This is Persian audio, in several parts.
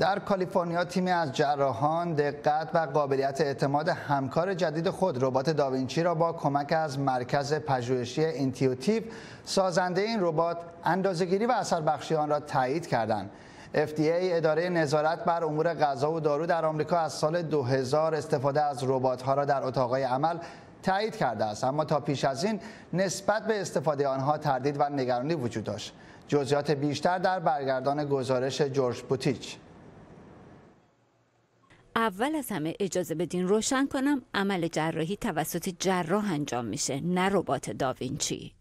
در کالیفرنیا تیمی از جراحان دقت و قابلیت اعتماد همکار جدید خود ربات داوینچی را با کمک از مرکز پژوهشی اینتیوتیو سازنده این ربات اندازهگیری و اثر بخشی آن را تایید کردند FDA اداره نظارت بر امور غذا و دارو در آمریکا از سال 2000 استفاده از ربات‌ها را در اتاقهای عمل تایید کرده است اما تا پیش از این نسبت به استفاده آنها تردید و نگرانی وجود داشت جزئیات بیشتر در برگردان گزارش جورج بوتیچ اول از همه اجازه بدین روشن کنم عمل جراحی توسط جراح انجام میشه نه ربات داوینچی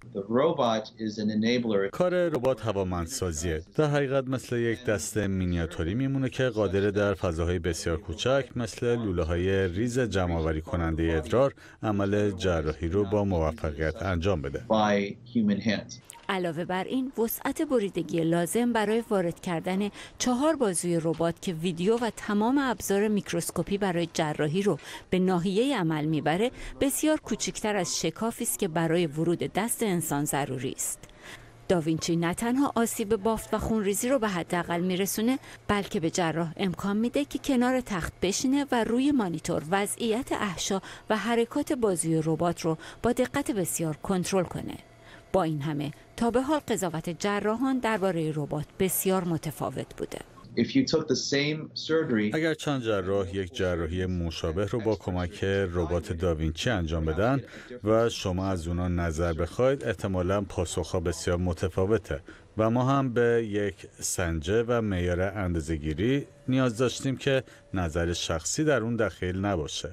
کار ربات هوامندسازیه در حقیقت مثل یک دست مینیاتوری میمونه که قادر در فضاهای بسیار کوچک مثل لوله های ریز جمعآوری کننده ادرار عمل جراحی رو با موفقیت انجام بده علاوه بر این وسعت بریدگی لازم برای وارد کردن چهار بازوی ربات که ویدیو و تمام ابزار میکرو میکروسکوپی برای جراحی رو به ناحیه عمل میبره بسیار کوچکتر از شکافی است که برای ورود دست انسان ضروری است داوینچی نه تنها آسیب بافت و خونریزی رو به حداقل میرسونه بلکه به جراح امکان میده که کنار تخت بشینه و روی مانیتور وضعیت احشا و حرکات بازی ربات رو با دقت بسیار کنترل کنه با این همه تا به حال قضاوت جراحان درباره ربات بسیار متفاوت بوده اگر چند جراح یک جراحی مشابه رو با کمک ربات داوینچی انجام بدن و شما از اونا نظر بخواید احتمالا پاسخها بسیار متفاوته و ما هم به یک سنجه و میاره اندازگیری نیاز داشتیم که نظر شخصی در اون دخیل نباشه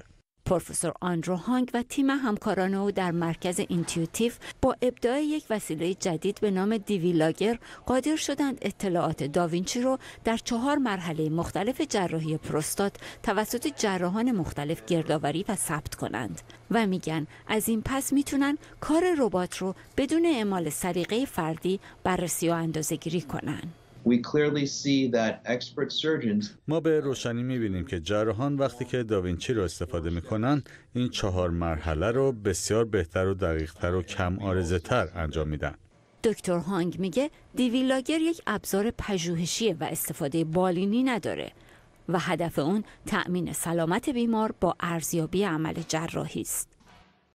پروفسور آندرو هانگ و تیم همکاران او در مرکز اینتیوتیف با ابداع یک وسیله جدید به نام لاگر قادر شدند اطلاعات داوینچی رو در چهار مرحله مختلف جراحی پروستات توسط جراحان مختلف گردآوری و ثبت کنند و میگن از این پس میتونن کار ربات رو بدون اعمال سریقه فردی بررسی و اندازهگیری کنند. ما به روشنی میبینیم که جراحان وقتی که داوینچی رو استفاده میکنن این چهار مرحله رو بسیار بهتر و دقیقتر و کم آرزه تر انجام میدن دکتر هانگ میگه دیویلاگر یک ابزار پژوهشی و استفاده بالینی نداره و هدف اون تأمین سلامت بیمار با ارزیابی عمل جراحی است.